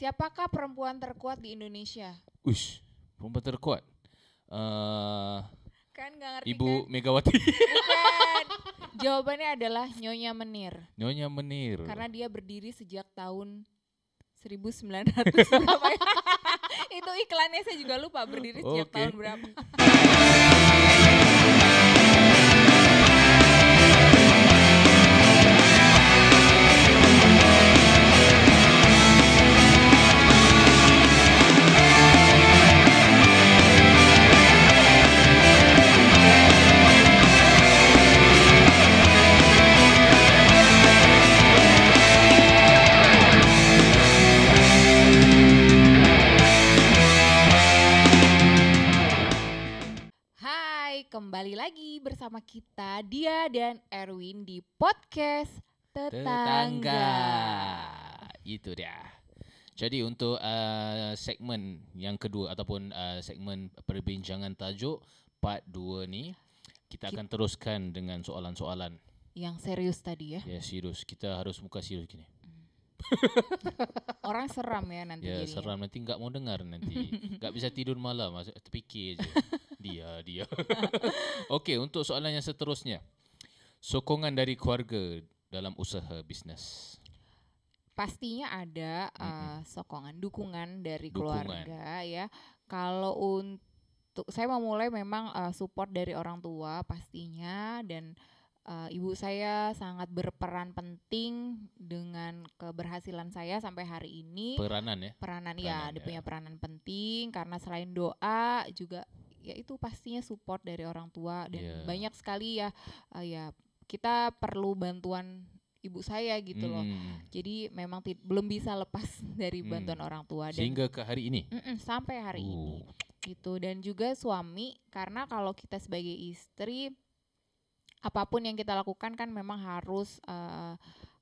Siapakah perempuan terkuat di Indonesia? Ush, perempuan terkuat. Uh, kan gak ngerti Ibu kan? Megawati. Bukan. Jawabannya adalah Nyonya Menir. Nyonya Menir. Karena dia berdiri sejak tahun 1900 ya? Itu iklannya saya juga lupa berdiri sejak okay. tahun berapa. kembali lagi bersama kita Dia dan Erwin di podcast Tetangga. Tetangga. Itu dia. Jadi untuk uh, segmen yang kedua ataupun uh, segmen perbincangan tajuk part 2 ni kita akan teruskan dengan soalan-soalan yang serius tadi ya. Ya, serius. Kita harus muka serius gini. Orang seram ya nanti. Ya jadinya. seram nanti nggak mau dengar nanti, nggak bisa tidur malam, masuk terpikir aja. Dia dia. Oke untuk soalan yang seterusnya, sokongan dari keluarga dalam usaha bisnis. Pastinya ada mm-hmm. sokongan, dukungan dari dukungan. keluarga ya. Kalau untuk saya memulai memang uh, support dari orang tua pastinya dan uh, ibu saya sangat berperan penting dengan keberhasilan saya sampai hari ini. Peranan ya. Peranan, iya, peranan ya, dia punya peranan penting karena selain doa juga ya itu pastinya support dari orang tua dan yeah. banyak sekali ya uh, ya kita perlu bantuan ibu saya gitu hmm. loh. Hmm, hmm. Jadi memang belum bisa lepas dari hmm. bantuan hmm. orang tua dan sehingga ke hari ini. sampai hari uh. ini. Oh. Gitu dan juga suami karena kalau kita sebagai istri apapun yang kita lakukan kan memang harus uh,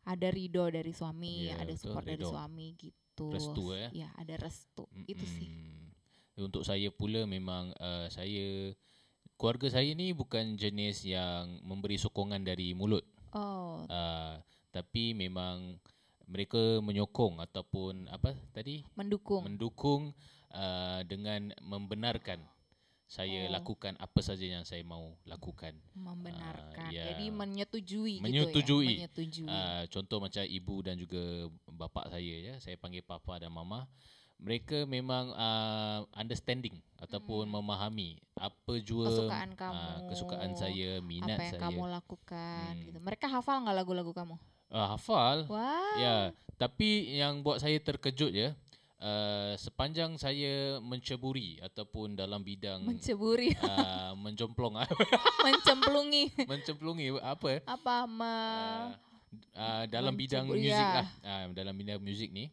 ada ridho dari suami, yeah, ada support dari ridho. suami gitu. Restu ya. Ya, ada restu. Mm-mm. Itu sih. Untuk saya pula memang uh, saya keluarga saya ni bukan jenis yang memberi sokongan dari mulut. Oh. Uh, tapi memang mereka menyokong ataupun apa tadi? Mendukung. Mendukung uh, dengan membenarkan saya oh. lakukan apa saja yang saya mahu lakukan. Membenarkan. Uh, ya. Jadi menyetujui. Menyetujui. Gitu ya? menyetujui. Uh, contoh macam ibu dan juga bapa saya. ya Saya panggil papa dan mama. Mereka memang uh, understanding ataupun hmm. memahami apa jua kesukaan kamu, uh, kesukaan saya, minat saya. Apa yang saya. kamu lakukan. Hmm. Gitu. Mereka hafal nggak lagu-lagu kamu? Uh, hafal. Wow. Ya. Tapi yang buat saya terkejut ya. Uh, sepanjang saya menceburi ataupun dalam bidang menceburi uh, ah, menjomplong mencemplungi mencemplungi apa apa uh, uh, dalam bidang music ya. lah uh, dalam bidang music ni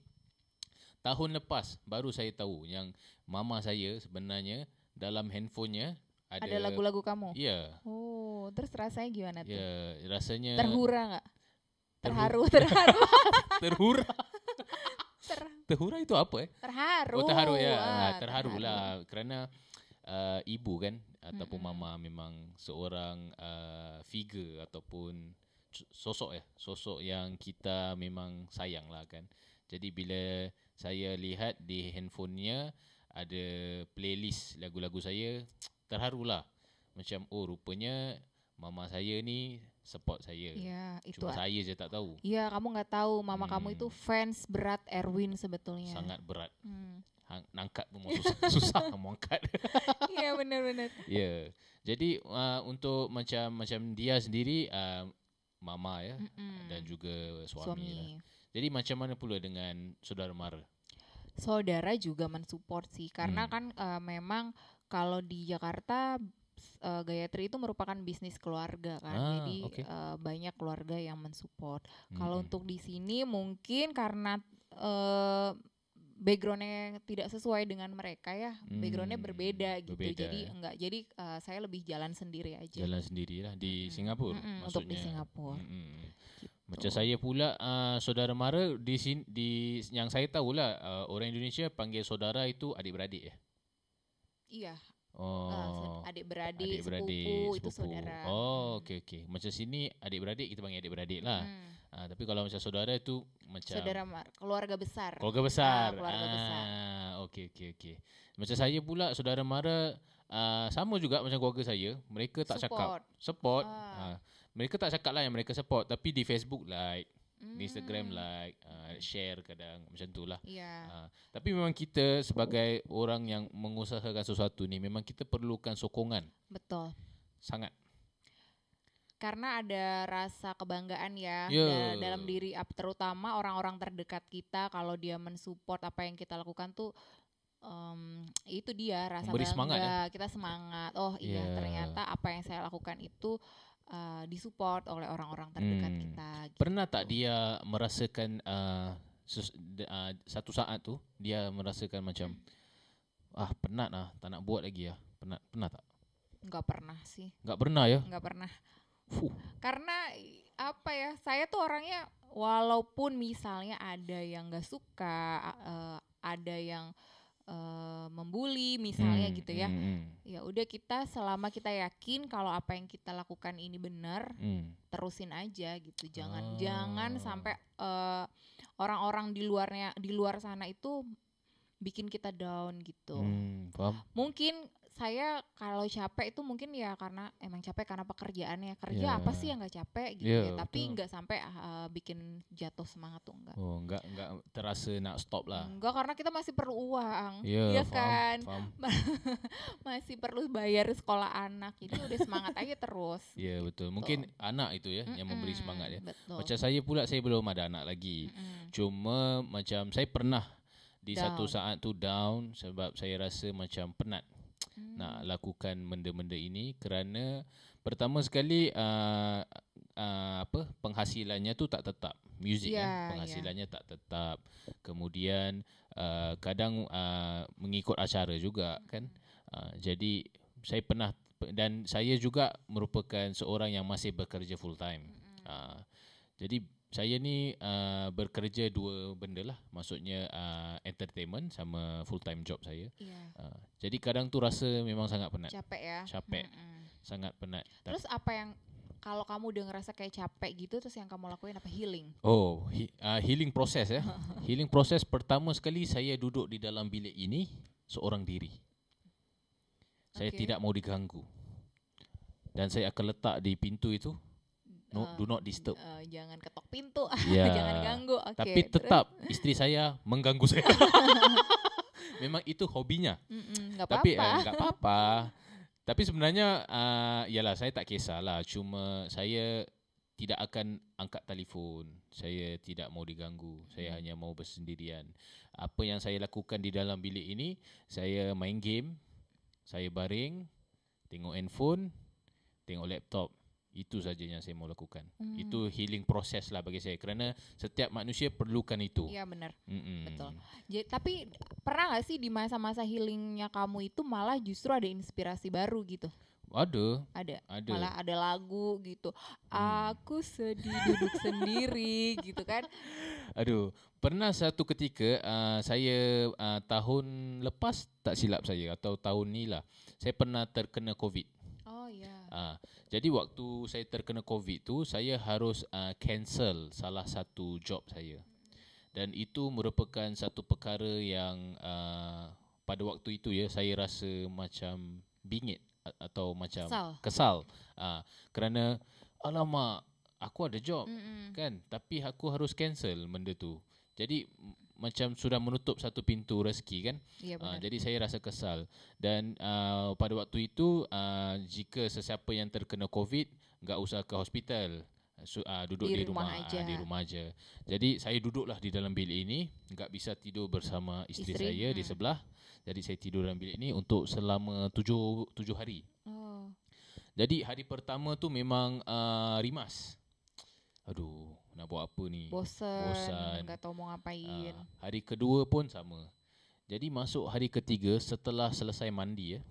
tahun lepas baru saya tahu yang mama saya sebenarnya dalam handphonenya ada, ada lagu-lagu kamu ya yeah. oh terus rasanya gimana tu? ya yeah, rasanya terhura nggak terharu terharu terhura terhurai itu apa eh? Terharu. Oh, terharu ya. Ah, ah terharu lah kerana uh, ibu kan ataupun hmm mama memang seorang uh, figure ataupun sosok ya, sosok yang kita memang sayang lah kan. Jadi bila saya lihat di handphonenya ada playlist lagu-lagu saya, terharulah. Macam oh rupanya mama saya ni support saya. Ya, itu Cuma saya je tak tahu. Ya, kamu nggak tahu mama hmm. kamu itu hmm. fans berat Erwin sebetulnya. Sangat berat. Hmm. Nangkat pun susah nak angkat. ya, benar-benar. Ya. Jadi uh, untuk macam macam dia sendiri uh, mama ya Mm-mm. dan juga suami, suami. Lah. Jadi macam mana pula dengan saudara mara? Saudara juga mensupport sih karena hmm. kan uh, memang kalau di Jakarta uh, Gayatri itu merupakan bisnis keluarga kan, ah, jadi okay. uh, eh, banyak keluarga yang mensupport. Hmm. Kalau untuk di sini mungkin karena uh, backgroundnya tidak sesuai dengan mereka ya, hmm. backgroundnya berbeda gitu. Jadi ya. enggak, jadi uh, saya lebih jalan sendiri aja. Jalan sendiri lah di hmm. Singapura. Hmm, Untuk di Singapura. Hmm. Gitu. Macam saya pula uh, saudara mara di sini di yang saya tahu lah uh, orang Indonesia panggil saudara itu adik-beradik ya. Iya, Oh. Ah, ah, adik beradik, adik beradik sepupu, sepupu, itu saudara. Oh, hmm. okey okey. Macam sini adik beradik kita panggil adik beradik lah. Hmm. Uh, tapi kalau macam saudara itu macam saudara mar- keluarga besar. Keluarga besar. Uh, keluarga ah, besar. Okey okey okey. Macam saya pula saudara mara uh, sama juga macam keluarga saya. Mereka tak support. cakap support. Uh. Uh, mereka tak cakap lah yang mereka support. Tapi di Facebook like mm. Instagram like, uh, share kadang macam tu lah. Yeah. Uh, tapi memang kita sebagai orang yang mengusahakan sesuatu ni memang kita perlukan sokongan. Betul. Sangat karena ada rasa kebanggaan ya yeah. dalam diri terutama orang-orang terdekat kita kalau dia mensupport apa yang kita lakukan tuh um, itu dia rasa Memberi bangga semangat, ya? kita semangat oh yeah. iya ya. ternyata apa yang saya lakukan itu uh, disupport oleh orang-orang terdekat hmm. kita. Gitu. Pernah tak dia merasakan uh, sus, uh, satu saat tu dia merasakan macam ah penat lah, tak nak buat lagi ya. Penat pernah tak? Enggak pernah sih. Enggak pernah ya? Enggak pernah. Fuh. Karena apa ya, saya tuh orangnya walaupun misalnya ada yang enggak suka, uh, ada yang uh, membuli misalnya hmm, gitu hmm, ya. Hmm. Ya udah kita selama kita yakin kalau apa yang kita lakukan ini benar, hmm. terusin aja gitu. Jangan oh. jangan sampai uh, orang-orang di luarnya di luar sana itu bikin kita down gitu. Hmm, Mungkin saya kalau capek itu mungkin ya karena emang capek karena pekerjaannya kerja yeah. apa sih yang nggak capek gitu yeah, ya tapi nggak sampai uh, bikin jatuh semangat tuh enggak oh nggak enggak terasa nak stop lah enggak karena kita masih perlu uang yeah, ya iya kan faham. masih perlu bayar sekolah anak jadi udah semangat aja terus ya yeah, betul mungkin gitu. anak itu ya mm -mm, yang memberi semangat ya betul. macam saya pula saya belum ada anak lagi mm -mm. cuma macam saya pernah di down. satu saat tu down sebab saya rasa macam penat hmm. nak lakukan benda-benda ini kerana pertama sekali uh, uh, apa penghasilannya tu tak tetap music yeah, kan ya. penghasilannya yeah. tak tetap kemudian uh, kadang uh, mengikut acara juga hmm. kan uh, jadi saya pernah dan saya juga merupakan seorang yang masih bekerja full time hmm. uh, jadi saya ni uh, bekerja dua benda lah. Maksudnya uh, entertainment sama full time job saya. Yeah. Uh, jadi kadang tu rasa memang sangat penat. Capek ya. Capek. Mm-mm. Sangat penat. Terus Tapi, apa yang kalau kamu udah ngerasa kayak capek gitu terus yang kamu lakuin apa healing? Oh, he, uh, healing proses ya. healing proses pertama sekali saya duduk di dalam bilik ini seorang diri. Saya tidak mau diganggu. Dan saya akan letak di pintu itu no, uh, do not disturb. Uh, jangan ketok pintu. Yeah. jangan ganggu. Okay. Tapi tetap istri saya mengganggu saya. Memang itu hobinya. Gak Tapi enggak eh, apa-apa. Tapi sebenarnya uh, lah saya tak lah. cuma saya tidak akan angkat telefon. Saya tidak mau diganggu. Saya hmm. hanya mau bersendirian. Apa yang saya lakukan di dalam bilik ini, saya main game, saya baring, tengok handphone, tengok laptop. Itu saja yang saya mau lakukan. Mm. Itu healing process lah bagi saya. Kerana setiap manusia perlukan itu. Ya benar. Mm-mm. Betul. Jadi, tapi pernah tak sih di masa-masa healingnya kamu itu malah justru ada inspirasi baru gitu? Ada. Ada. ada. Malah ada lagu gitu. Hmm. Aku sedih duduk sendiri gitu kan. Aduh. Pernah satu ketika uh, saya uh, tahun lepas tak silap saya. Atau tahun ni lah. Saya pernah terkena covid Uh, jadi waktu saya terkena COVID tu, saya harus uh, cancel salah satu job saya. Dan itu merupakan satu perkara yang uh, pada waktu itu ya saya rasa macam bingit atau macam kesal. kesal. Uh, kerana alamak aku ada job Mm-mm. kan, tapi aku harus cancel benda tu. Jadi macam sudah menutup satu pintu rezeki kan. Ya, Uh, jadi saya rasa kesal dan uh, pada waktu itu uh, jika sesiapa yang terkena COVID enggak usah ke hospital. So, uh, duduk di rumah aja di rumah aja. jadi saya duduklah di dalam bilik ini, enggak bisa tidur bersama isteri, isteri saya hmm. di sebelah. Jadi saya tidur dalam bilik ini untuk selama tujuh tujuh hari. Oh. Jadi hari pertama tu memang uh, rimas. Aduh nak buat apa ni bosan, tak tahu mau ngapain uh, hari kedua pun sama jadi masuk hari ketiga setelah selesai mandi eh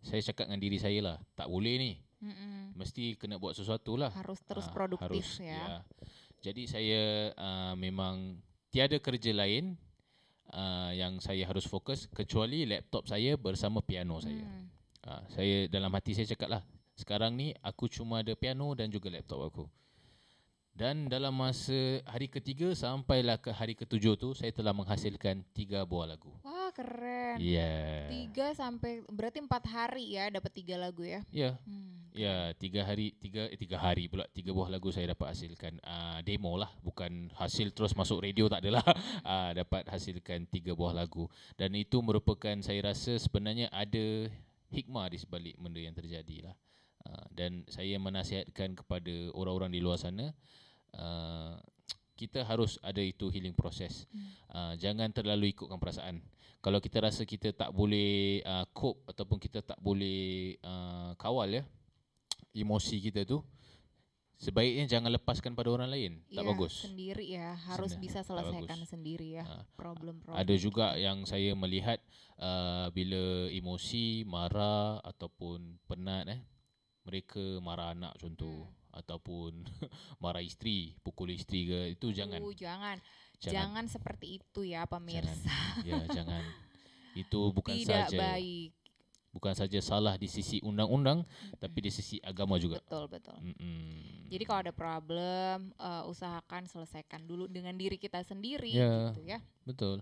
saya cakap dengan diri saya lah tak boleh ni Mm-mm. mesti kena buat sesuatu lah harus terus uh, produktif harus, ya. ya jadi saya uh, memang tiada kerja lain uh, yang saya harus fokus kecuali laptop saya bersama piano saya uh, saya dalam hati saya cakap lah sekarang ni aku cuma ada piano dan juga laptop aku. Dan dalam masa hari ketiga sampailah ke hari ketujuh tu, saya telah menghasilkan tiga buah lagu. Wah, keren. Ya. Yeah. Tiga sampai, berarti empat hari ya dapat tiga lagu ya? Ya. Yeah. Hmm. Ya, yeah, tiga hari, tiga, eh, tiga hari pula, tiga buah lagu saya dapat hasilkan. Uh, demo lah, bukan hasil terus masuk radio tak adalah. uh, dapat hasilkan tiga buah lagu. Dan itu merupakan saya rasa sebenarnya ada hikmah di sebalik benda yang terjadi lah. Ah, dan saya menasihatkan kepada orang-orang di luar sana, Uh, kita harus ada itu healing proses. Hmm. Uh, jangan terlalu ikutkan perasaan. Kalau kita rasa kita tak boleh uh, cope ataupun kita tak boleh uh, kawal ya emosi kita tu sebaiknya jangan lepaskan pada orang lain. Tak ya, bagus. sendiri ya, harus Sendir. bisa selesaikan sendiri ya. Ha. Problem-problem. Ada juga yang saya melihat uh, bila emosi, marah ataupun penat eh mereka marah anak contoh. Hmm ataupun marah isteri, pukul isteri ke itu uh, jangan. jangan. Jangan. Jangan seperti itu ya pemirsa. Jangan. Ya, jangan. Itu bukan Tidak saja baik. Bukan saja salah di sisi undang-undang, tapi di sisi agama juga. Betul, betul. Mm-mm. Jadi kalau ada problem, uh, usahakan selesaikan dulu dengan diri kita sendiri ya, gitu ya. Betul.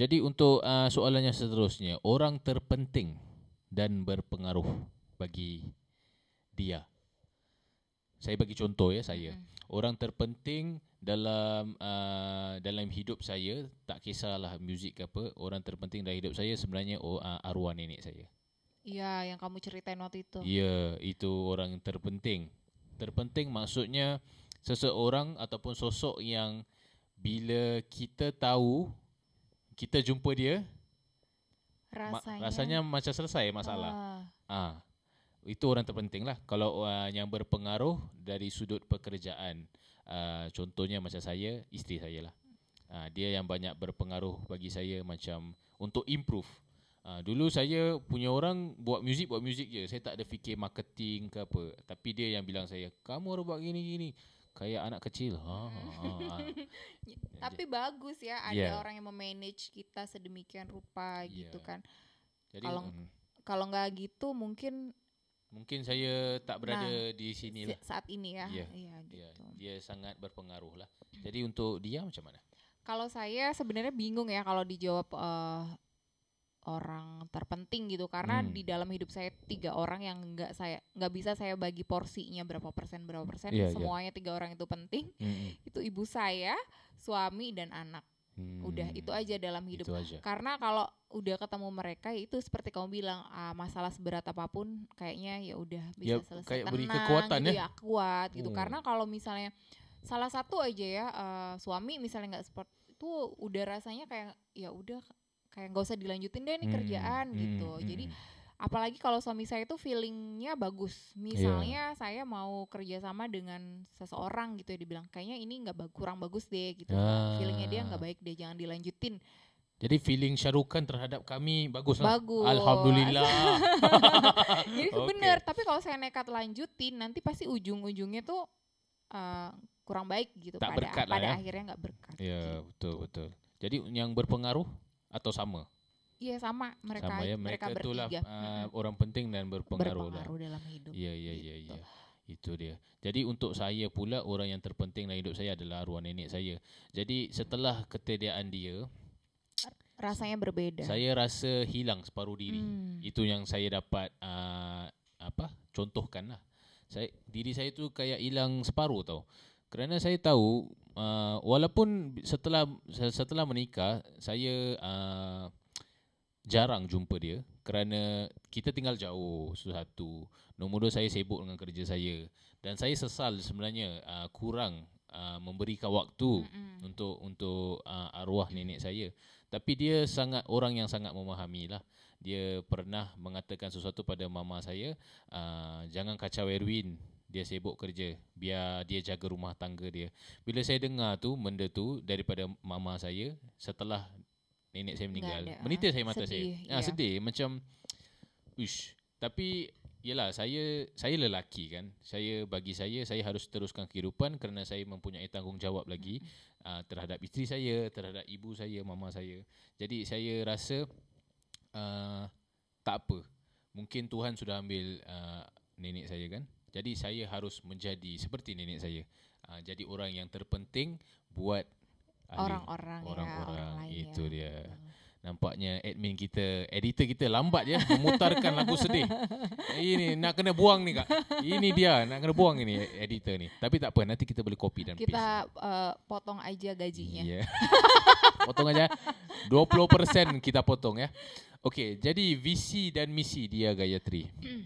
Jadi untuk uh, soalannya seterusnya, orang terpenting dan berpengaruh bagi dia saya bagi contoh ya saya hmm. orang terpenting dalam uh, dalam hidup saya tak kisahlah muzik ke apa orang terpenting dalam hidup saya sebenarnya oh, uh, arwah nenek saya Ya, yang kamu ceritain waktu itu. Ya, itu orang terpenting. Terpenting maksudnya seseorang ataupun sosok yang bila kita tahu kita jumpa dia rasanya ma- rasanya macam selesai masalah. Ah. Uh itu orang terpenting lah kalau uh, yang berpengaruh dari sudut pekerjaan uh, contohnya macam saya isteri saya lah uh, dia yang banyak berpengaruh bagi saya macam untuk improve Uh, dulu saya punya orang buat muzik buat muzik je. Saya tak ada fikir marketing ke apa. Tapi dia yang bilang saya, "Kamu harus buat gini gini." Kayak anak kecil. Ha. ha, ha, ha. Tapi bagus ya ada yeah. orang yang memanage kita sedemikian rupa yeah. gitu kan. kalau mm-hmm. kalau enggak gitu mungkin Mungkin saya tak berada nah, di sini lah. Saat ini ya. Iya, ya, gitu. Ya, dia sangat berpengaruh lah. Jadi untuk dia macam mana? Kalau saya sebenarnya bingung ya kalau dijawab uh, orang terpenting gitu karena hmm. di dalam hidup saya tiga orang yang nggak saya nggak bisa saya bagi porsinya berapa persen berapa persen yeah, iya. semuanya yeah. tiga orang itu penting hmm. itu ibu saya suami dan anak Hmm, udah itu aja dalam hidup. aja. Karena kalau udah ketemu mereka itu seperti kamu bilang ah, masalah seberat apapun kayaknya ya udah bisa ya, selesai kayak tenang, beri kekuatan gitu, ya. ya kuat gitu. Hmm. Karena kalau misalnya salah satu aja ya uh, suami misalnya nggak support itu udah rasanya kayak ya udah kayak nggak usah dilanjutin deh nih hmm, kerjaan hmm, gitu. Hmm. Jadi apalagi kalau suami saya itu feelingnya bagus misalnya yeah. saya mau kerjasama dengan seseorang gitu ya dibilang kayaknya ini nggak kurang bagus deh gitu ah. feelingnya dia nggak baik deh jangan dilanjutin jadi feeling Syarukan terhadap kami bagus lah. Alhamdulillah. Jadi okay. benar, tapi kalau saya nekat lanjutin nanti pasti ujung-ujungnya tuh uh, kurang baik gitu tak pada pada ya. akhirnya nggak berkat. Iya, gitu. betul betul. Jadi yang berpengaruh atau sama? Iya sama mereka sama ya, mereka, mereka itulah uh, hmm. orang penting dan berpengaruh, lah. berpengaruh lah. dalam hidup. Iya iya iya iya. Itu dia. Jadi untuk saya pula orang yang terpenting dalam hidup saya adalah arwah nenek saya. Jadi setelah ketiadaan dia rasanya berbeda. Saya rasa hilang separuh diri. Hmm. Itu yang saya dapat uh, apa? Contohkan lah. Saya diri saya tu kayak hilang separuh tau. Kerana saya tahu uh, walaupun setelah setelah menikah saya uh, jarang jumpa dia kerana kita tinggal jauh satu. Nombor dua saya sibuk dengan kerja saya dan saya sesal sebenarnya uh, kurang uh, memberikan waktu Mm-mm. untuk untuk uh, arwah nenek saya. Tapi dia sangat orang yang sangat memahami lah. Dia pernah mengatakan sesuatu pada mama saya, uh, jangan kacau Erwin. Dia sibuk kerja, biar dia jaga rumah tangga dia. Bila saya dengar tu, benda tu daripada mama saya, setelah nenek saya meninggal. Ada, Menitir saya mata sedih, saya. Ah yeah. sedih macam ush. Tapi yalah saya saya lelaki kan. Saya bagi saya saya harus teruskan kehidupan kerana saya mempunyai tanggungjawab lagi mm-hmm. terhadap isteri saya, terhadap ibu saya, mama saya. Jadi saya rasa ah, tak apa. Mungkin Tuhan sudah ambil ah, nenek saya kan. Jadi saya harus menjadi seperti nenek saya. Ah, jadi orang yang terpenting buat orang-orang Ya, orang-orang. Itu ya. dia. Nampaknya admin kita, editor kita lambat ya memutarkan lagu sedih. Ini nak kena buang ni kak. Ini dia nak kena buang ini editor ni. Tapi tak apa nanti kita boleh copy dan paste. Kita uh, potong aja gajinya. Yeah. potong aja. 20% kita potong ya. Okey, jadi visi dan misi dia Gayatri. Hmm.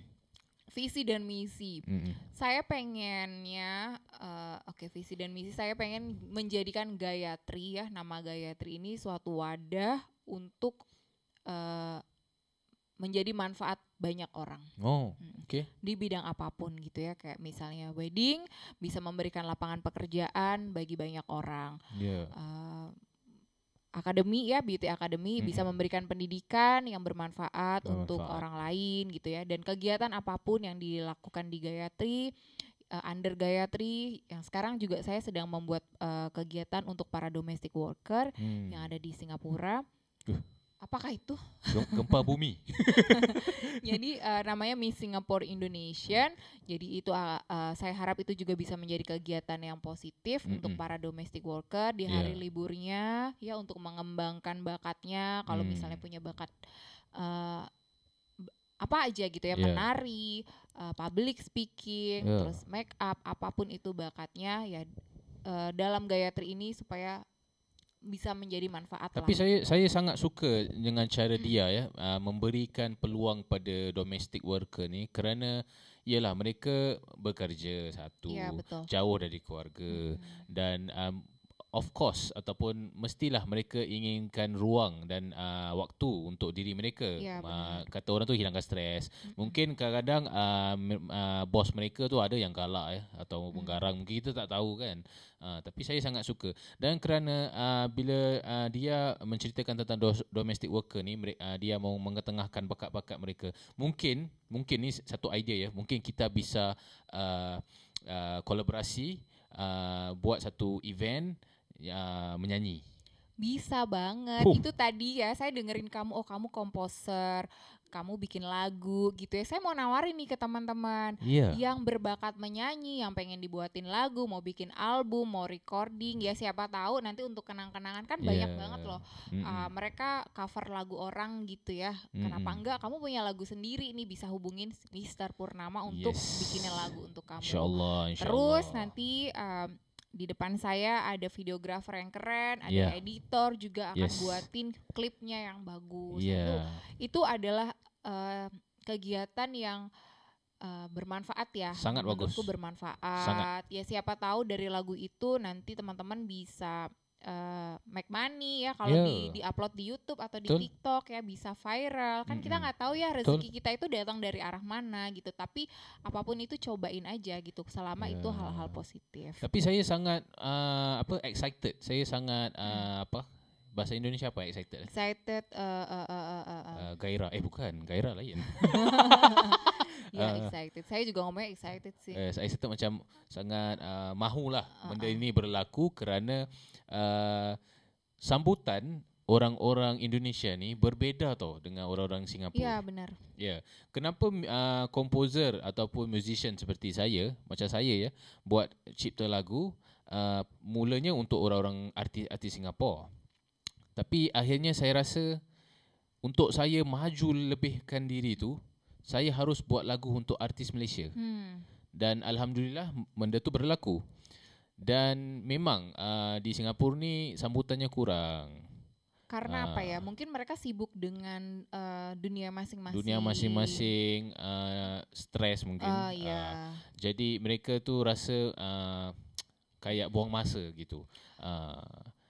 visi dan misi. Mm. Saya pengennya, uh, oke okay, visi dan misi. Saya pengen menjadikan Gayatri ya nama Gayatri ini suatu wadah untuk uh, menjadi manfaat banyak orang. Oh, mm. oke. Okay. Di bidang apapun gitu ya, kayak misalnya wedding bisa memberikan lapangan pekerjaan bagi banyak orang. Yeah. Iya. Uh, akademi ya beauty academy hmm. bisa memberikan pendidikan yang bermanfaat untuk orang lain gitu ya dan kegiatan apapun yang dilakukan di Gayatri uh, under Gayatri yang sekarang juga saya sedang membuat uh, kegiatan untuk para domestic worker hmm. yang ada di Singapura Apakah itu? Gempa bumi. Jadi uh, namanya Miss Singapore Indonesian. Jadi itu uh, uh, saya harap itu juga bisa menjadi kegiatan yang positif mm -hmm. untuk para domestic worker di hari yeah. liburnya ya untuk mengembangkan bakatnya kalau mm. misalnya punya bakat uh, apa aja gitu ya yeah. menari, uh, public speaking, yeah. terus make up apapun itu bakatnya ya uh, dalam Gayatri ini supaya bisa menjadi manfaat. Tapi lah. saya saya sangat suka dengan cara hmm. dia ya uh, memberikan peluang pada domestic worker ni kerana ialah mereka bekerja satu ya, jauh dari keluarga hmm. dan um, of course ataupun mestilah mereka inginkan ruang dan uh, waktu untuk diri mereka yeah, ya, uh, kata orang tu hilangkan stres hmm mungkin kadang-kadang uh, uh, bos mereka tu ada yang galak eh, atau mm-hmm. garang mungkin kita tak tahu kan uh, tapi saya sangat suka dan kerana uh, bila uh, dia menceritakan tentang do- domestic worker ni mereka, uh, dia mau mengetengahkan bakat-bakat mereka mungkin mungkin ni satu idea ya mungkin kita bisa uh, uh, kolaborasi Uh, buat satu event uh, ya, menyanyi? Bisa banget. Huh. Itu tadi ya saya dengerin kamu, oh kamu komposer, kamu bikin lagu gitu ya. Saya mau nawarin nih ke teman-teman yeah. yang berbakat menyanyi, yang pengen dibuatin lagu, mau bikin album, mau recording ya siapa tahu nanti untuk kenang-kenangan kan yeah. banyak iya. banget loh. Mm -hmm. uh, mereka cover lagu orang gitu ya. Mm -hmm. Kenapa enggak kamu punya lagu sendiri nih bisa hubungin Mister Purnama untuk yes. bikinin lagu untuk kamu. Insya Allah, insya Terus nanti um, di depan saya ada videografer yang keren, ada yeah. editor juga akan yes. buatin klipnya yang bagus. Yeah. Iya. Itu, itu adalah uh, kegiatan yang uh, bermanfaat ya. Sangat bagus. bermanfaat. Sangat. Ya siapa tahu dari lagu itu nanti teman-teman bisa uh, make money ya kalau yeah. di upload di YouTube atau di Tuh. TikTok ya bisa viral kan mm -hmm. kita nggak tahu ya rezeki kita itu datang dari arah mana gitu tapi apapun itu cobain aja gitu selama yeah. itu iya. hal-hal positif tapi saya sangat uh, apa excited saya sangat uh, hmm. apa bahasa Indonesia apa excited excited uh, uh, uh, uh, uh, uh, gairah eh bukan gairah lain sangat uh, ah. excited. Saya juga orang excited sih. Uh, saya excited macam sangat uh, mahulah uh, benda uh. ini berlaku kerana uh, sambutan orang-orang Indonesia ni berbeza tau dengan orang-orang Singapura. Ya, benar. Ya. Yeah. Kenapa uh, composer ataupun musician seperti saya, macam saya ya, buat cipta lagu uh, mulanya untuk orang-orang artis-artis Singapura. Tapi akhirnya saya rasa untuk saya lebihkan diri tu saya harus buat lagu untuk artis Malaysia. Hmm. Dan alhamdulillah benda tu berlaku. Dan memang uh, di Singapura ni sambutannya kurang. Karena uh, apa ya? Ah. Mungkin mereka sibuk dengan uh, dunia masing-masing. Dunia masing-masing uh, stres mungkin. Uh, yeah. uh, jadi mereka tu rasa uh, kayak buang masa gitu. Uh,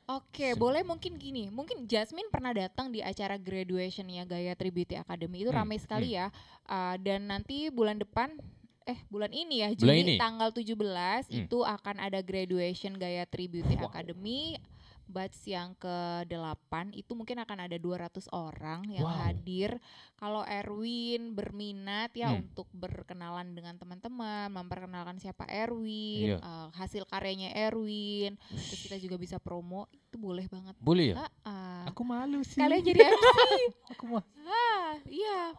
Oke, okay, boleh mungkin gini. Mungkin Jasmine pernah datang di acara graduationnya Gayatri Beauty Academy itu hmm, ramai sekali hmm. ya. Uh, dan nanti bulan depan eh bulan ini ya, Juni tanggal 17 hmm. itu akan ada graduation Gayatri Beauty Academy batch yang ke-8 itu mungkin akan ada 200 orang yang wow. hadir. Kalau Erwin berminat ya hmm. untuk berkenalan dengan teman-teman, memperkenalkan siapa Erwin, iya. uh, hasil karyanya Erwin, Ush. terus kita juga bisa promo, itu boleh banget. Boleh ya? Uh, Aku malu sih. Kalian jadi MC. Aku mah. iya.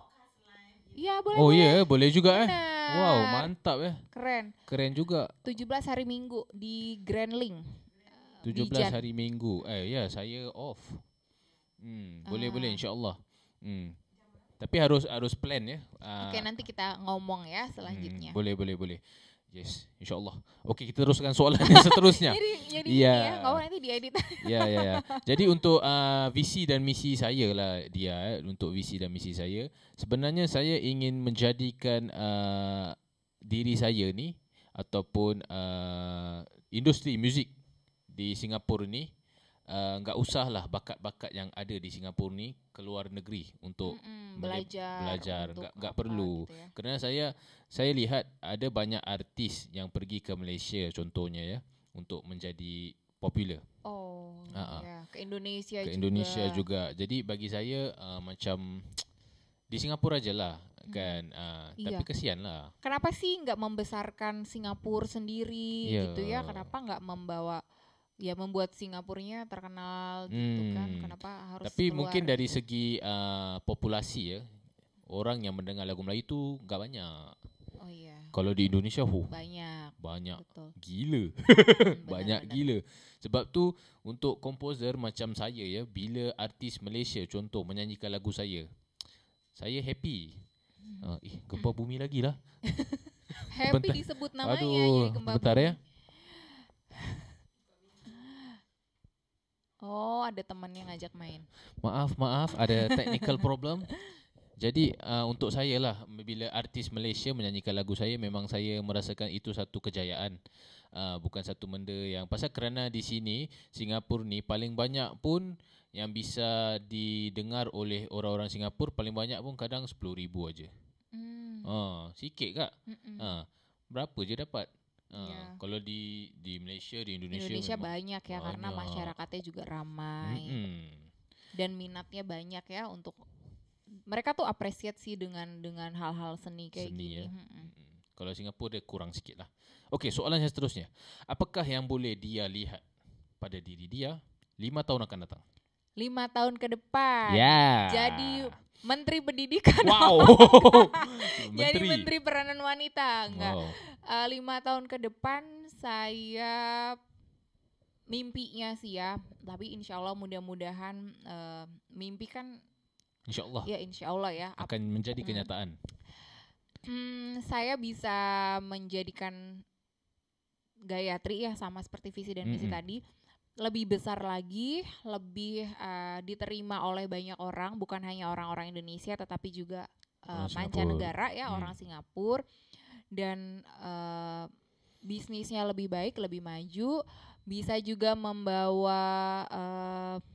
Iya boleh. Oh iya boleh. boleh juga eh. Wow mantap ya. Keren. Keren juga. 17 hari Minggu di Grand Link. Tujuh Bijan. hari minggu. Eh, ya, yeah, saya off. Hmm, boleh-boleh boleh, ah. insya-Allah. Hmm. Tapi harus harus plan ya. Ah. Okey, uh. nanti kita ngomong ya hmm, selanjutnya. Hmm, boleh, boleh, boleh. Yes, insya-Allah. Okay, kita teruskan soalan yang seterusnya. jadi, jadi yeah. ya, ya kau nanti diedit. Ya, ya, ya. Jadi untuk uh, visi dan misi saya lah dia eh. untuk visi dan misi saya, sebenarnya saya ingin menjadikan uh, diri saya ni ataupun uh, industri muzik di Singapura ni enggak uh, usahlah bakat-bakat yang ada di Singapura ni keluar negeri untuk mm-hmm, belajar belajar enggak enggak perlu gitu ya. kerana saya saya lihat ada banyak artis yang pergi ke Malaysia contohnya ya untuk menjadi popular oh uh-huh. ke Indonesia ke juga. Indonesia juga jadi bagi saya uh, macam di Singapura aja lah kan hmm. uh, tapi iya. kesian lah kenapa sih enggak membesarkan Singapura sendiri yeah. gitu ya kenapa enggak membawa ya membuat Singapurnya terkenal hmm. gitu kan kenapa harus tapi keluar mungkin dari segi uh, populasi ya orang yang mendengar lagu Melayu itu enggak banyak oh iya kalau di Indonesia hu banyak banyak betul. gila hmm, benar, banyak benar. gila sebab tu untuk komposer macam saya ya bila artis Malaysia contoh menyanyikan lagu saya saya happy hmm. uh, eh gempa hmm. bumi lagi lah happy disebut namanya aduh ya, gempa bentar ya. bumi. ya Oh, ada teman yang ajak main. Maaf, maaf, ada technical problem. Jadi uh, untuk saya lah, bila artis Malaysia menyanyikan lagu saya, memang saya merasakan itu satu kejayaan. Uh, bukan satu benda yang pasal kerana di sini Singapura ni paling banyak pun yang bisa didengar oleh orang-orang Singapura paling banyak pun kadang ribu aja. Hmm. Oh, sikit kak. Ha. berapa je dapat? Ah, ya. kalau di di Malaysia di Indonesia, Indonesia banyak ya banyak. karena masyarakatnya juga ramai mm -hmm. dan minatnya banyak ya untuk mereka tuh apresiat sih dengan dengan hal-hal seni kayak seni, gini. Ya. Mm -hmm. Kalau Singapura dia kurang sikit lah. Okey, soalan saya seterusnya. Apakah yang boleh dia lihat pada diri dia lima tahun akan datang? Lima tahun ke depan. Ya. Yeah. Jadi Menteri Pendidikan. Wow. menteri. Jadi Menteri Peranan Wanita. Enggak. Wow. Uh, lima tahun ke depan saya mimpinya sih ya, tapi insya Allah mudah-mudahan uh, mimpi kan. Insya Allah. Ya insya Allah ya. Akan menjadi kenyataan. Hmm, saya bisa menjadikan Gayatri ya sama seperti visi dan misi mm -hmm. tadi lebih besar lagi, lebih uh, diterima oleh banyak orang, bukan hanya orang-orang Indonesia, tetapi juga uh, mancanegara ya, hmm. orang Singapura, dan uh, bisnisnya lebih baik, lebih maju, bisa juga membawa orang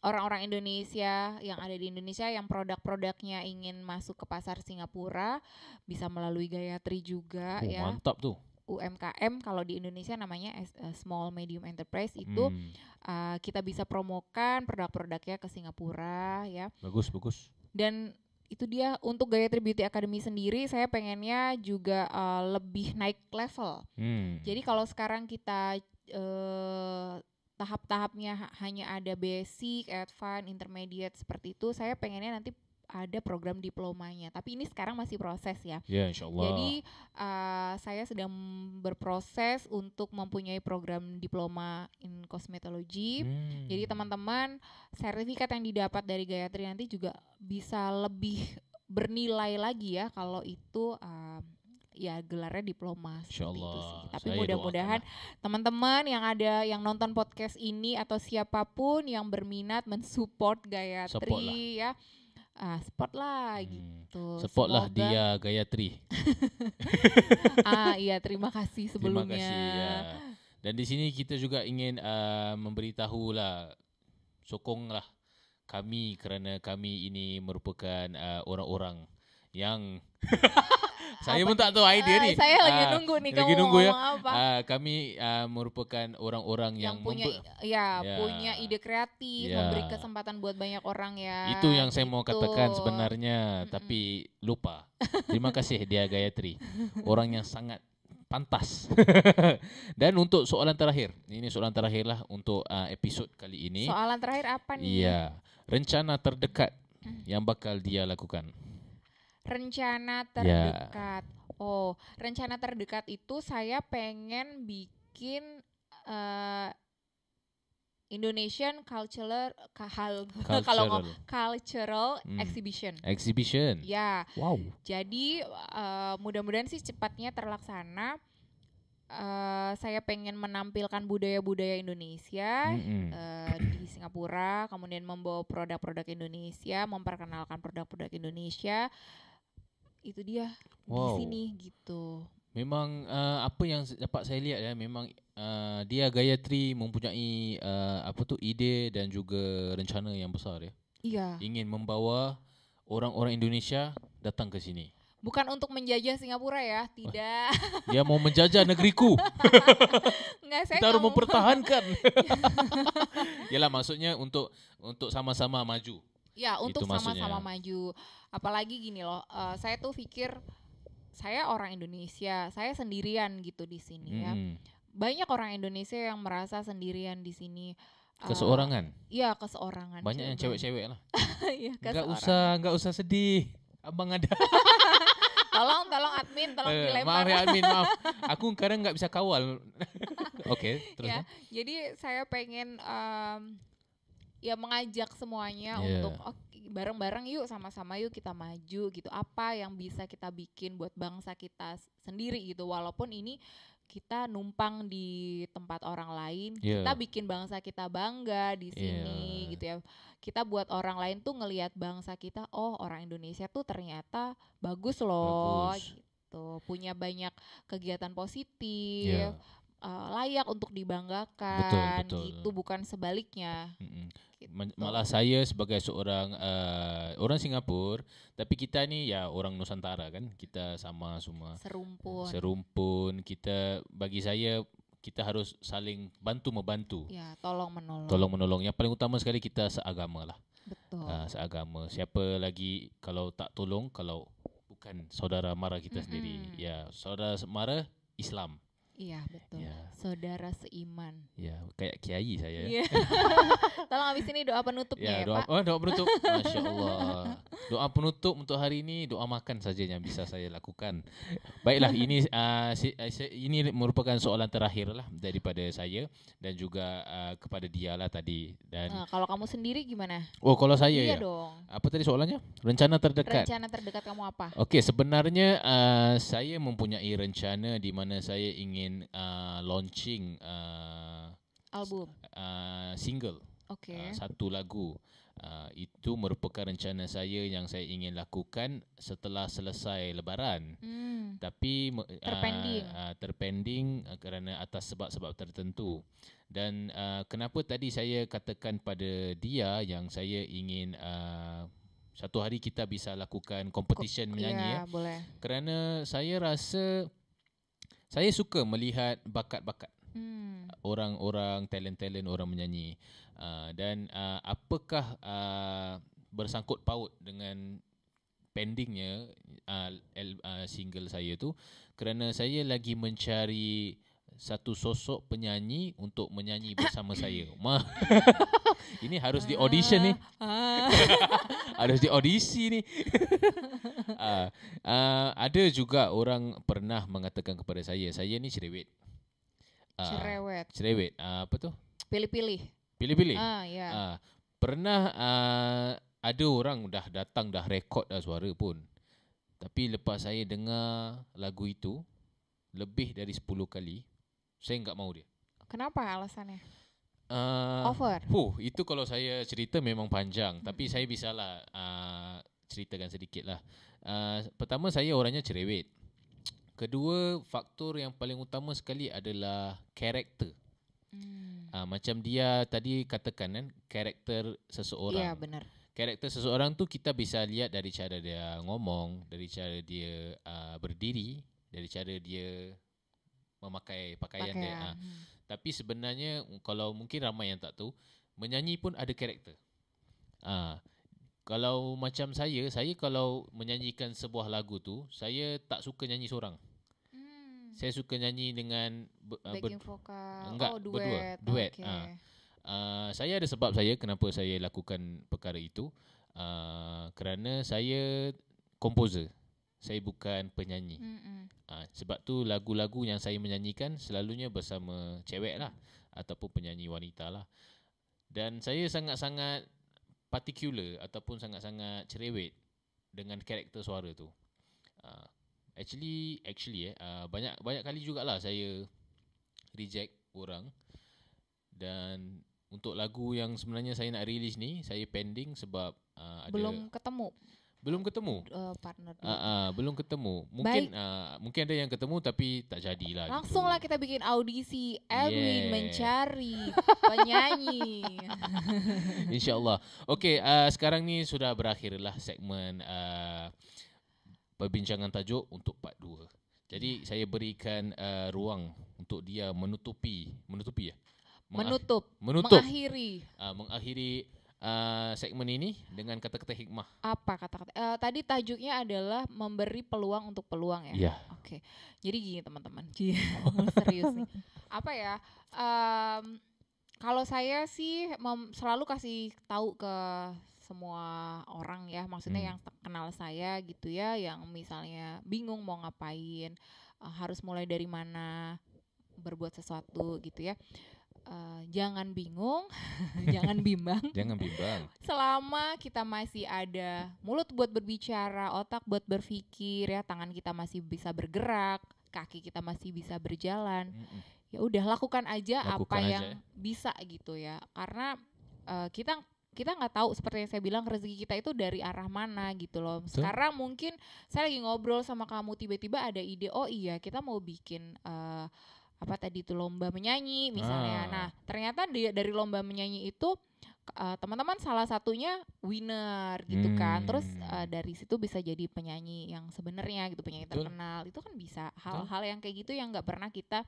orang-orang Indonesia yang ada di Indonesia yang produk-produknya ingin masuk ke pasar Singapura bisa melalui Gayatri juga oh, ya. Mantap tuh. UMKM kalau di Indonesia namanya eh, small medium enterprise itu hmm. uh, kita bisa promokan produk-produknya ke Singapura ya. Bagus bagus. Dan itu dia untuk gaya Beauty Academy sendiri saya pengennya juga uh, lebih naik level. Hmm. Jadi kalau sekarang kita uh, tahap-tahapnya hanya ada basic, advanced, intermediate seperti itu, saya pengennya nanti ada program diplomanya. Tapi ini sekarang masih proses ya. Ya, insya Allah. Jadi uh, saya sedang berproses untuk mempunyai program diploma in cosmetology. Hmm. Jadi teman-teman sertifikat yang didapat dari Gayatri nanti juga bisa lebih bernilai lagi ya kalau itu. Uh, ya gelarnya diploma Insya Allah. itu Tapi mudah-mudahan teman-teman yang ada yang nonton podcast ini atau siapapun yang berminat mensupport Gayatri ya Ah, support lah hmm. gitu. Support lah dia Gayatri. ah iya terima kasih sebelumnya. Terima kasih, ya. Dan di sini kita juga ingin uh, ah, memberitahu lah sokonglah kami kerana kami ini merupakan uh, orang-orang yang saya pun tak tahu idea uh, ni. Ah, saya uh, lagi nunggu ni kamu nunggu ya. apa. Uh, ah, kami uh, merupakan orang-orang yang, yang punya ya, ya punya ide kreatif, ya. memberi kesempatan buat banyak orang ya. Itu yang saya mau katakan sebenarnya tapi lupa. Terima kasih Dia Gayatri. Orang yang sangat pantas. Dan untuk soalan terakhir. Ini soalan terakhirlah untuk uh, episod kali ini. Soalan terakhir apa nih? Iya. Rencana terdekat mm. yang bakal dia lakukan. Rencana ya. terdekat. Yeah. Oh, rencana terdekat itu saya pengen bikin uh, Indonesian cultural kahal kalau ngomong cultural hmm. exhibition. Exhibition. Ya. Wow. Jadi uh, mudah-mudahan sih cepatnya terlaksana. Uh, saya pengen menampilkan budaya-budaya Indonesia mm-hmm. uh, di Singapura, kemudian membawa produk-produk Indonesia, memperkenalkan produk-produk Indonesia itu dia wow. di sini gitu. Memang uh, apa yang dapat saya lihat ya memang uh, dia Gayatri mempunyai uh, apa tu ide dan juga rencana yang besar ya. Iya. Ingin membawa orang-orang Indonesia datang ke sini. Bukan untuk menjajah Singapura ya, tidak. Dia mau menjajah negeriku. Enggak, saya Kita harus mempertahankan. Yalah maksudnya untuk untuk sama-sama maju. Ya, untuk gitu sama-sama maju. Apalagi gini loh, uh, saya tuh pikir saya orang Indonesia, saya sendirian gitu di sini hmm. ya. Banyak orang Indonesia yang merasa sendirian di sini. Eh, keseorangan. Iya, uh, keseorangan. Banyak yang cewek-cewek lah. Iya, gak usah, gak usah sedih. Abang ada. tolong tolong admin tolong uh, dilempar maaf ya admin maaf aku kadang nggak bisa kawal oke okay, terus ya, ya, jadi saya pengen um, ya mengajak semuanya yeah. untuk bareng-bareng okay, yuk sama-sama yuk kita maju gitu. Apa yang bisa kita bikin buat bangsa kita sendiri gitu. Walaupun ini kita numpang di tempat orang lain, yeah. kita bikin bangsa kita bangga di iya. sini yeah. gitu ya. Kita buat orang lain tuh ngelihat bangsa kita, oh orang Indonesia tuh ternyata bagus loh bagus. gitu. Punya banyak kegiatan positif. Yeah iya. uh, layak untuk dibanggakan betul, betul. gitu bukan sebaliknya. Mm -mm. sikit. Malah saya sebagai seorang uh, orang Singapura, tapi kita ni ya orang Nusantara kan. Kita sama semua. Serumpun. Serumpun. Kita bagi saya kita harus saling bantu membantu. Ya, tolong menolong. Tolong menolong. Yang paling utama sekali kita seagama lah. Betul. Uh, seagama. Siapa lagi kalau tak tolong kalau bukan saudara mara kita mm-hmm. sendiri. Ya, saudara mara Islam. Iya betul. Ya. Saudara seiman. Iya kayak kiai saya. Ya. Tolong habis ini doa penutupnya ya, ya pak. Oh, doa penutup. Masya Allah. Doa penutup untuk hari ini doa makan saja yang bisa saya lakukan. Baiklah ini uh, ini merupakan soalan terakhir lah daripada saya dan juga uh, kepada dia lah tadi. Dan nah, kalau kamu sendiri gimana? Oh kalau saya iya ya. Dong. Apa tadi soalannya? Rencana terdekat. Rencana terdekat kamu apa? Oke sebenarnya uh, saya mempunyai rencana di mana saya ingin main uh, launching uh, album uh, single okay. uh, satu lagu uh, itu merupakan rencana saya yang saya ingin lakukan setelah selesai lebaran hmm. tapi uh, terpending uh, terpending uh, kerana atas sebab-sebab tertentu dan uh, kenapa tadi saya katakan pada dia yang saya ingin uh, satu hari kita bisa lakukan competition menyanyi ya, ya. kerana saya rasa saya suka melihat bakat-bakat hmm. orang-orang talent-talent orang menyanyi uh, dan uh, apakah uh, bersangkut paut dengan pendingnya uh, single saya tu kerana saya lagi mencari satu sosok penyanyi untuk menyanyi bersama saya. Ma. Ini harus di audition ni. ada di audisi ni. uh, uh, ada juga orang pernah mengatakan kepada saya, saya ni cerewet. Uh, cerewet. Cerewet. Uh, apa tu? Pilih-pilih. Pilih-pilih. Ah, ya. Yeah. Uh, pernah uh, ada orang dah datang dah rekod dah suara pun. Tapi lepas saya dengar lagu itu lebih dari 10 kali, saya enggak mau dia. Kenapa alasannya? Uh, Offer. Huh, itu kalau saya cerita memang panjang. Hmm. Tapi saya bisa lah uh, ceritakan sedikit lah. Uh, pertama saya orangnya cerewet. Kedua faktor yang paling utama sekali adalah karakter. Hmm. Uh, macam dia tadi katakan kan, karakter seseorang. Ya benar. Karakter seseorang tu kita bisa lihat dari cara dia ngomong, dari cara dia uh, berdiri, dari cara dia memakai pakaian, pakaian. dia. Uh. Hmm. Tapi sebenarnya kalau mungkin ramai yang tak tahu, menyanyi pun ada karakter. Ah, kalau macam saya, saya kalau menyanyikan sebuah lagu tu, saya tak suka nyanyi seorang. Hmm. Saya suka nyanyi dengan uh, ah, ber- enggak, oh, berdua, duet. Okay. Ha. Ah. Uh, saya ada sebab saya kenapa saya lakukan perkara itu uh, kerana saya komposer saya bukan penyanyi. Mm-hmm. Uh, sebab tu lagu-lagu yang saya menyanyikan selalunya bersama cewek lah ataupun penyanyi wanita lah. Dan saya sangat-sangat particular ataupun sangat-sangat cerewet dengan karakter suara tu. Uh, actually, actually eh, ha, banyak banyak kali jugalah saya reject orang dan untuk lagu yang sebenarnya saya nak release ni saya pending sebab uh, ada belum ketemu belum ketemu uh, partner uh, uh, belum ketemu mungkin uh, mungkin ada yang ketemu tapi tak jadilah langsunglah gitu. kita bikin audisi Elwin yeah. mencari penyanyi insyaallah okey uh, sekarang ni sudah berakhirlah segmen uh, perbincangan tajuk untuk part 2 jadi saya berikan uh, ruang untuk dia menutupi menutupi ya menutup menutup mengakhiri uh, mengakhiri uh, segmen ini dengan kata-kata hikmah. Apa kata-kata? Uh, tadi tajuknya adalah memberi peluang untuk peluang ya. Yeah. Oke. Okay. Jadi gini teman-teman. serius nih. Apa ya? Um, kalau saya sih selalu kasih tahu ke semua orang ya, maksudnya hmm. yang kenal saya gitu ya, yang misalnya bingung mau ngapain, uh, harus mulai dari mana berbuat sesuatu gitu ya. Eh, jangan bingung, jangan bimbang. jangan bimbang. Selama kita masih ada mulut buat berbicara, otak buat berpikir, ya tangan kita masih bisa bergerak, kaki kita masih bisa berjalan. Ya udah lakukan aja lakukan apa aja. yang bisa gitu ya. Karena uh, kita kita nggak tahu seperti yang saya bilang rezeki kita itu dari arah mana gitu loh. Sekarang mungkin saya lagi ngobrol sama kamu tiba-tiba ada ide oh iya kita mau bikin uh, apa tadi itu lomba menyanyi misalnya. Ah. Nah, ternyata di, dari lomba menyanyi itu uh, teman-teman salah satunya winner gitu kan. hmm. kan. Terus uh, dari situ bisa jadi penyanyi yang sebenarnya gitu, penyanyi Betul. terkenal. Itu kan bisa hal-hal yang kayak gitu yang nggak pernah kita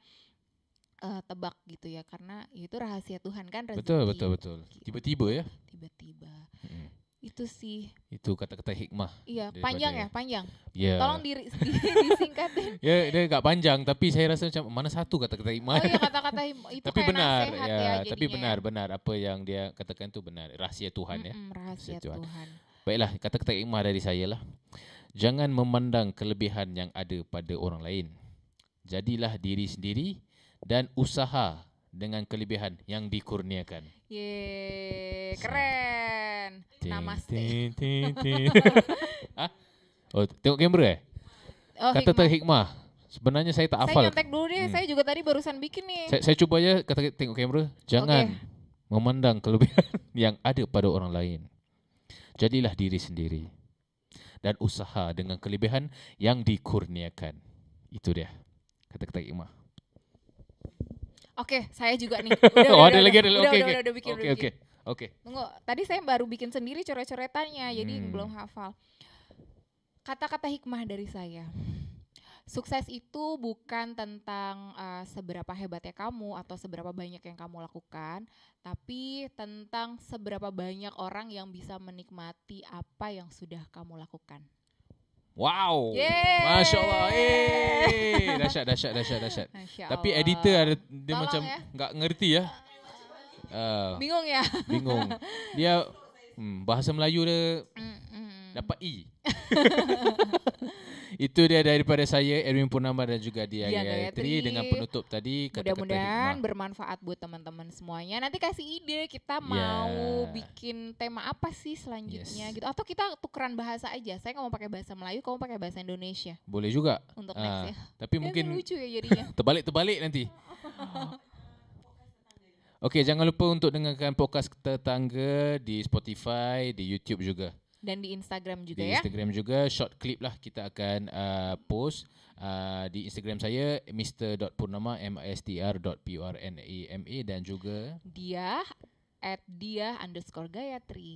uh, tebak gitu ya karena ya itu rahasia Tuhan kan rezeki. Betul betul betul. Gitu. Tiba-tiba ya. Tiba-tiba. Hmm. itu sih itu kata-kata hikmah iya panjang ya panjang ya. tolong di, di, disingkat ya dia gak panjang tapi saya rasa macam mana satu kata-kata hikmah oh iya kata-kata hikmah itu tapi benar ya, ya tapi benar benar apa yang dia katakan itu benar rahsia Tuhan mm -mm, ya rahsia Tuhan. Tuhan baiklah kata-kata hikmah dari saya lah jangan memandang kelebihan yang ada pada orang lain jadilah diri sendiri dan usaha dengan kelebihan yang dikurniakan. Ye, keren. Namaste. Ah, Oh, tengok kamera eh? Oh, kata hikmah. hikmah. Sebenarnya saya tak hafal. Saya nyontek dulu deh. Hmm. Saya juga tadi barusan bikin nih. Saya, saya cuba aja kata tengok kamera. Jangan okay. memandang kelebihan yang ada pada orang lain. Jadilah diri sendiri. Dan usaha dengan kelebihan yang dikurniakan. Itu dia. Kata-kata hikmah. Oke, saya juga nih. Udah, oh, ada lagi ada lagi. Oke, oke. Oke, oke. Oke. Tunggu, tadi saya baru bikin sendiri coret-coretannya, hmm. jadi belum hafal. Kata-kata hikmah dari saya. Sukses itu bukan tentang uh, seberapa hebatnya kamu atau seberapa banyak yang kamu lakukan, tapi tentang seberapa banyak orang yang bisa menikmati apa yang sudah kamu lakukan. Wow. Yeah. Masya Allah. Hey. Eh, dahsyat, dahsyat, dahsyat, dahsyat. Tapi editor ada, dia Tolong macam enggak ya. ngerti ya. Uh, bingung ya. Bingung. Dia hmm, bahasa Melayu dia mm. Hmm. Dapat E. Itu dia daripada saya Erwin Purnama dan juga dia Gayatri dengan penutup tadi kata Mudah-mudahan bermanfaat buat teman-teman semuanya. Nanti kasih ide kita yeah. mau bikin tema apa sih selanjutnya yes. gitu atau kita tukeran bahasa aja. Saya nggak pakai bahasa Melayu, kamu pakai bahasa Indonesia. Boleh juga. Untuk uh, ya. Tapi ya, mungkin lucu ya jadinya. Terbalik-terbalik nanti. Okay, jangan lupa untuk dengarkan podcast tetangga di Spotify, di YouTube juga dan di Instagram juga di ya. Di Instagram juga short clip lah kita akan uh, post uh, di Instagram saya Purnama m i s t r p u r n a m e dan juga dia at dia underscore gayatri